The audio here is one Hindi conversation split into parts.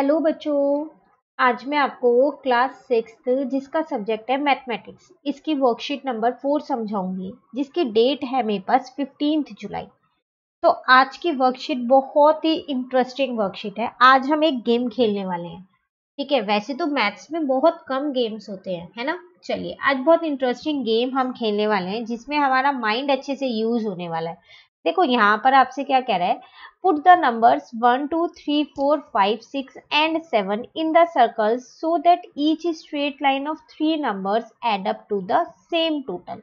हेलो बच्चों आज मैं आपको क्लास सिक्स जिसका सब्जेक्ट है मैथमेटिक्स इसकी वर्कशीट नंबर फोर समझाऊंगी जिसकी डेट है मेरे पास फिफ्टीन जुलाई तो आज की वर्कशीट बहुत ही इंटरेस्टिंग वर्कशीट है आज हम एक गेम खेलने वाले हैं ठीक है वैसे तो मैथ्स में बहुत कम गेम्स होते हैं है ना चलिए आज बहुत इंटरेस्टिंग गेम हम खेलने वाले हैं जिसमें हमारा माइंड अच्छे से यूज होने वाला है देखो यहाँ पर आपसे क्या कह रहा है put the numbers one two three four five six and seven in the circles so that each straight line of three numbers add up to the same total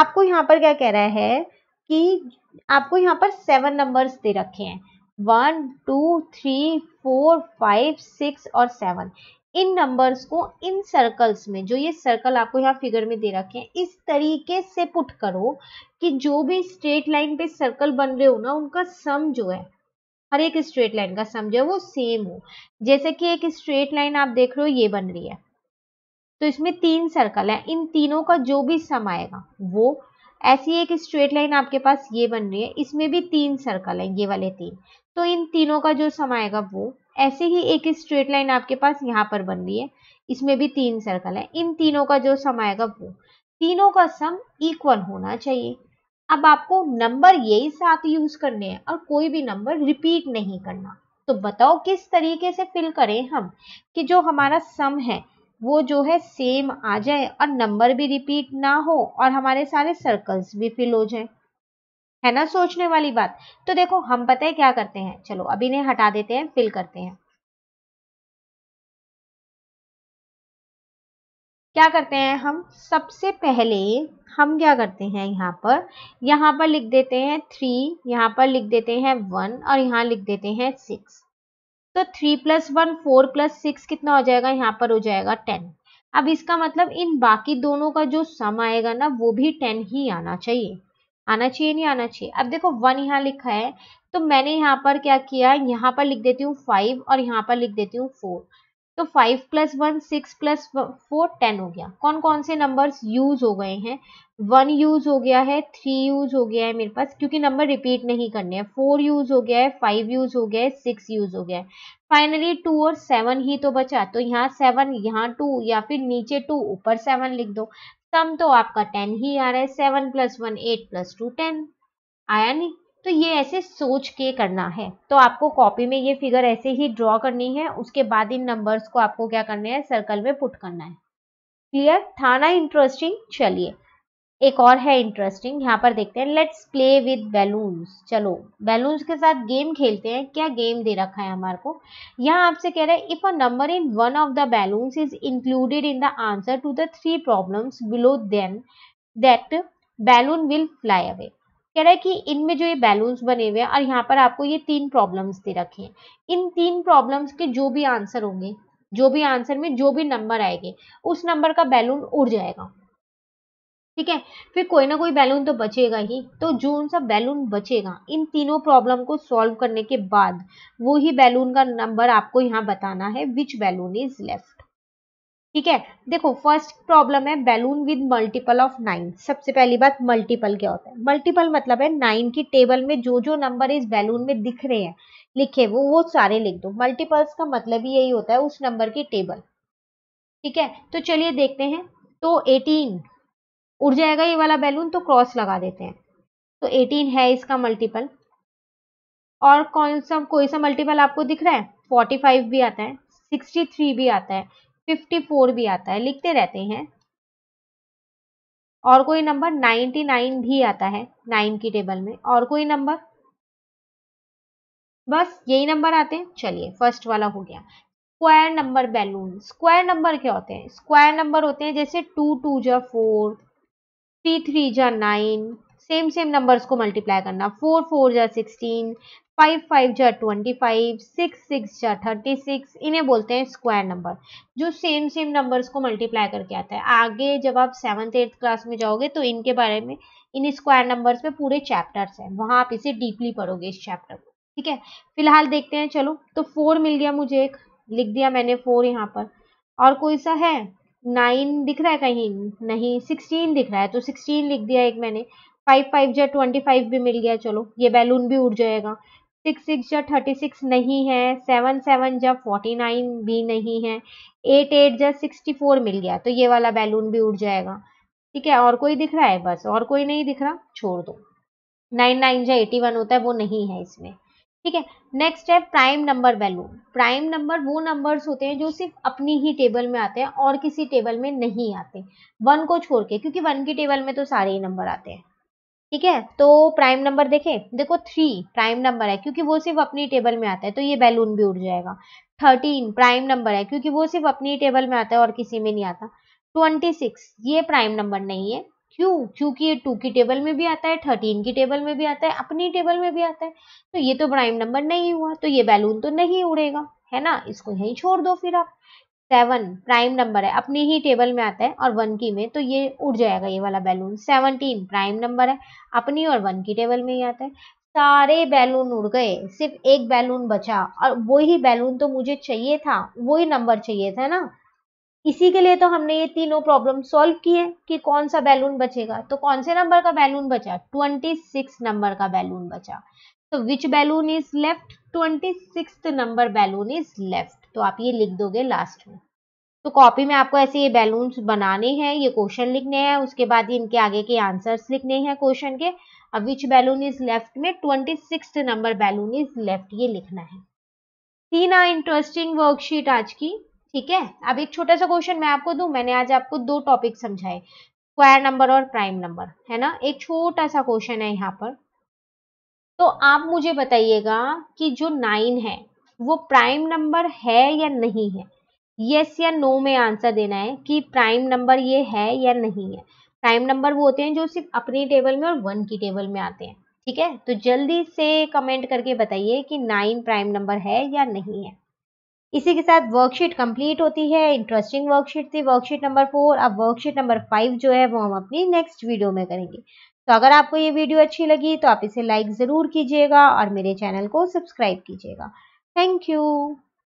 आपको यहाँ पर क्या कह रहा है कि आपको यहाँ पर सेवन नंबर्स दे रखे हैं one two three four five six और सेवन इन नंबर्स को इन सर्कल्स में जो ये सर्कल आपको यहाँ फिगर में दे रखे हैं इस तरीके से पुट करो कि जो भी स्ट्रेट लाइन पे सर्कल बन रहे हो ना उनका सम जो है हर एक स्ट्रेट लाइन का सम जो है वो सेम हो जैसे कि एक स्ट्रेट लाइन आप देख रहे हो ये बन रही है तो इसमें तीन सर्कल है इन तीनों का जो भी सम आएगा वो ऐसी एक स्ट्रेट लाइन आपके पास ये बन रही है इसमें भी तीन सर्कल है ये वाले तीन तो इन तीनों का जो सम आएगा वो ऐसे ही एक स्ट्रेट लाइन आपके पास यहाँ पर बन रही है इसमें भी तीन सर्कल है इन तीनों का जो सम आएगा वो तीनों का सम इक्वल होना चाहिए अब आपको नंबर यही साथ यूज करने हैं और कोई भी नंबर रिपीट नहीं करना तो बताओ किस तरीके से फिल करें हम कि जो हमारा सम है वो जो है सेम आ जाए और नंबर भी रिपीट ना हो और हमारे सारे सर्कल्स भी फिल हो जाए है ना सोचने वाली बात तो देखो हम पता है क्या करते हैं चलो अभी इन्हें हटा देते हैं फिल करते हैं क्या करते हैं हम सबसे पहले हम क्या करते हैं यहाँ पर यहाँ पर लिख देते हैं थ्री यहाँ पर लिख देते हैं वन और यहाँ लिख देते हैं सिक्स तो three plus one four plus six कितना हो जाएगा यहाँ पर हो जाएगा टेन अब इसका मतलब इन बाकी दोनों का जो सम आएगा ना वो भी टेन ही आना चाहिए आना चाहिए नहीं आना चाहिए अब देखो वन यहाँ लिखा है तो मैंने यहाँ पर क्या किया यहाँ पर लिख देती हूँ फाइव और यहाँ पर लिख देती हूँ फोर तो five plus one six plus four ten हो गया कौन कौन से नंबर्स यूज हो गए हैं वन यूज हो गया है थ्री यूज हो गया है मेरे पास क्योंकि नंबर रिपीट नहीं करने हैं फोर यूज हो गया है फाइव यूज हो गया है सिक्स यूज हो गया है फाइनली टू और सेवन ही तो बचा तो यहाँ सेवन यहाँ टू या फिर नीचे टू ऊपर सेवन लिख दो सम तो आपका टेन ही आ रहा है seven plus one eight plus two ten आया नहीं तो ये ऐसे सोच के करना है तो आपको कॉपी में ये फिगर ऐसे ही ड्रॉ करनी है उसके बाद इन नंबर्स को आपको क्या करना है सर्कल में पुट करना है क्लियर था ना इंटरेस्टिंग चलिए एक और है इंटरेस्टिंग यहाँ पर देखते हैं लेट्स प्ले विद बैलून्स चलो बैलून्स के साथ गेम खेलते हैं क्या गेम दे रखा है हमारे को यहाँ आपसे कह रहे हैं if a number in one of the balloons is included in the answer to the three problems below then that balloon will fly away कह रहा है कि इनमें जो ये बैलून्स बने हुए हैं और यहाँ पर आपको ये तीन प्रॉब्लम्स दे रखे हैं इन तीन प्रॉब्लम्स के जो भी आंसर होंगे जो भी आंसर में जो भी नंबर आएंगे उस नंबर का बैलून उड़ जाएगा ठीक है फिर कोई ना कोई बैलून तो बचेगा ही तो जो सा बैलून बचेगा इन तीनों प्रॉब्लम को सॉल्व करने के बाद वो ही बैलून का नंबर आपको यहाँ बताना है विच बैलून इज लेफ्ट ठीक है देखो फर्स्ट प्रॉब्लम है balloon with multiple of nine सबसे पहली बात मल्टीपल क्या होता है मल्टीपल मतलब है नाइन की टेबल में जो जो नंबर इस बैलून में दिख रहे हैं लिखे वो वो सारे लिख दो मल्टीपल्स का मतलब ही यही होता है उस नंबर की टेबल ठीक है तो चलिए देखते हैं तो एटीन उड़ जाएगा ये वाला बैलून तो क्रॉस लगा देते हैं तो 18 है इसका मल्टीपल और कौन सा कोई सा मल्टीपल आपको दिख रहा है 45 भी आता है 63 भी आता है 54 भी आता है लिखते रहते हैं और कोई नंबर 99 भी आता है 9 की टेबल में और कोई नंबर बस यही नंबर आते हैं चलिए फर्स्ट वाला हो गया square number balloon square number क्या होते हैं स्क्वायर नंबर होते हैं जैसे टू टू जो फोर थ्री थ्री जा नाइन सेम सेम नंबर्स को मल्टीप्लाई करना फोर फोर जा सिक्सटीन फाइव फाइव जा ट्वेंटी फाइव सिक्स सिक्स जा थर्टी सिक्स इन्हें बोलते हैं स्क्वायर नंबर जो सेम सेम नंबर्स को मल्टीप्लाई करके आता है आगे जब आप सेवन्थ एट्थ क्लास में जाओगे तो इनके बारे में इन स्क्वायर नंबर्स में पूरे चैप्टर्स हैं वहाँ आप इसे डीपली पढ़ोगे इस चैप्टर को ठीक है फिलहाल देखते हैं चलो तो फोर मिल गया मुझे एक लिख दिया मैंने फोर यहाँ पर और कोई सा है नाइन दिख रहा है कहीं नहीं सिक्सटीन दिख रहा है तो सिक्सटीन लिख दिया एक मैंने फाइव फाइव जो ट्वेंटी फाइव भी मिल गया चलो ये बैलून भी उड़ जाएगा सिक्स सिक्स जो थर्टी सिक्स नहीं है सेवन सेवन जो फोर्टी नाइन भी नहीं है एट एट जो सिक्सटी फोर मिल गया तो ये वाला बैलून भी उड़ जाएगा ठीक है और कोई दिख रहा है बस और कोई नहीं दिख रहा छोड़ दो नाइन नाइन जो एटी वन होता है वो नहीं है इसमें ठीक है नेक्स्ट है prime number value prime number वो नंबर्स होते हैं जो सिर्फ अपनी ही टेबल में आते हैं और किसी टेबल में नहीं आते वन को छोड़ के क्योंकि वन की टेबल में तो सारे ही नंबर आते हैं ठीक है तो प्राइम नंबर देखे देखो थ्री प्राइम नंबर है क्योंकि वो सिर्फ अपनी टेबल में आता है तो ये बैलून भी उड़ जाएगा थर्टीन प्राइम नंबर है क्योंकि वो सिर्फ अपनी टेबल में आता है और किसी में नहीं आता ट्वेंटी सिक्स ये प्राइम नंबर नहीं है क्यों क्योंकि ये टू की टेबल में भी आता है थर्टीन की टेबल में भी आता है अपनी टेबल में भी आता है तो ये तो प्राइम नंबर नहीं हुआ तो ये बैलून तो नहीं उड़ेगा है ना इसको यहीं छोड़ दो फिर आप सेवन प्राइम नंबर है अपनी ही टेबल में आता है और वन की में तो ये उड़ जाएगा ये वाला बैलून सेवनटीन प्राइम नंबर है अपनी और वन की टेबल में ही आता है सारे बैलून उड़ गए सिर्फ एक बैलून बचा और वही बैलून तो मुझे चाहिए था वही नंबर चाहिए था ना इसी के लिए तो हमने ये तीनों प्रॉब्लम सॉल्व किए कि कौन सा बैलून बचेगा तो कौन से नंबर का बैलून बचा 26 नंबर का बैलून बचा तो which balloon is left twenty six number balloon is left तो आप ये लिख दोगे लास्ट में तो कॉपी में आपको ऐसे ये बैलून बनाने हैं ये क्वेश्चन लिखने हैं उसके बाद इनके आगे के आंसर्स लिखने हैं क्वेश्चन के अब विच बैलून इज लेफ्ट में twenty six number balloon is left ये लिखना है तीन इंटरेस्टिंग वर्कशीट आज की ठीक है अब एक छोटा सा क्वेश्चन मैं आपको दू मैंने आज आपको दो टॉपिक समझाए स्क्वायर नंबर और प्राइम नंबर है ना एक छोटा सा क्वेश्चन है यहाँ पर तो आप मुझे बताइएगा कि जो नाइन है वो प्राइम नंबर है या नहीं है यस या नो में आंसर देना है कि प्राइम नंबर ये है या नहीं है प्राइम नंबर वो होते हैं जो सिर्फ अपनी टेबल में और वन की टेबल में आते हैं ठीक है तो जल्दी से कमेंट करके बताइए कि नाइन प्राइम नंबर है या नहीं है इसी के साथ वर्कशीट कंप्लीट होती है इंटरेस्टिंग वर्कशीट थी वर्कशीट नंबर फोर अब वर्कशीट नंबर फाइव जो है वो हम अपनी नेक्स्ट वीडियो में करेंगे तो अगर आपको ये वीडियो अच्छी लगी तो आप इसे लाइक ज़रूर कीजिएगा और मेरे चैनल को सब्सक्राइब कीजिएगा थैंक यू